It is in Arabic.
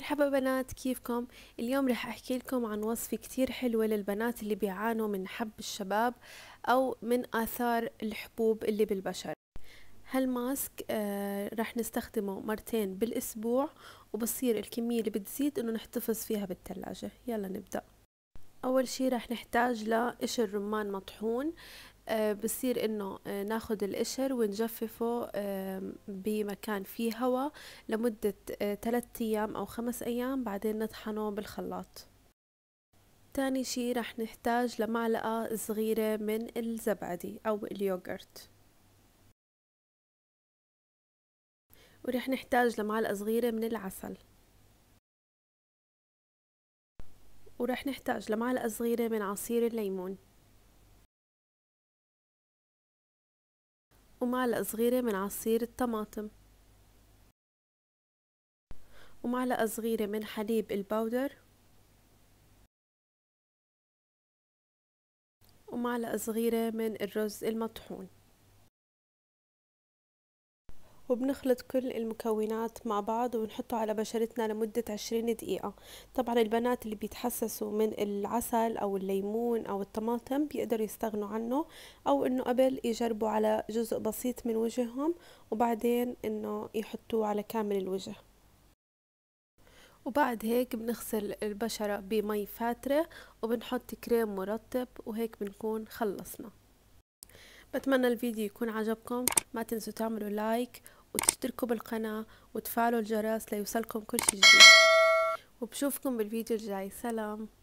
مرحبا بنات كيفكم؟ اليوم رح أحكي لكم عن وصفة كتير حلوة للبنات اللي بيعانوا من حب الشباب أو من آثار الحبوب اللي بالبشر هالماسك آه رح نستخدمه مرتين بالأسبوع وبصير الكمية اللي بتزيد إنه نحتفظ فيها بالثلاجة يلا نبدأ أول شي رح نحتاج لقشر رمان مطحون آه، بصير انه آه، ناخد القشر ونجففه بمكان فيه هواء لمدة آه، ثلاثة ايام او خمس ايام بعدين نطحنه بالخلاط تاني شي رح نحتاج لمعلقة صغيرة من الزبادي او اليوغرت ورح نحتاج لمعلقة صغيرة من العسل ورح نحتاج لمعلقة صغيرة من عصير الليمون ومعلقة صغيرة من عصير الطماطم ومعلقة صغيرة من حليب الباودر ومعلقة صغيرة من الرز المطحون وبنخلط كل المكونات مع بعض ونحطه على بشرتنا لمدة عشرين دقيقة طبعا البنات اللي بيتحسسوا من العسل أو الليمون أو الطماطم بيقدروا يستغنوا عنه أو إنه قبل يجربوا على جزء بسيط من وجههم وبعدين إنه يحطوه على كامل الوجه وبعد هيك بنغسل البشرة بمي فاترة وبنحط كريم مرطب وهيك بنكون خلصنا بتمنى الفيديو يكون عجبكم ما تنسوا تعملوا لايك وتشتركوا بالقناة وتفعلوا الجرس ليوصلكم كل شيء جديد وبشوفكم بالفيديو الجاي سلام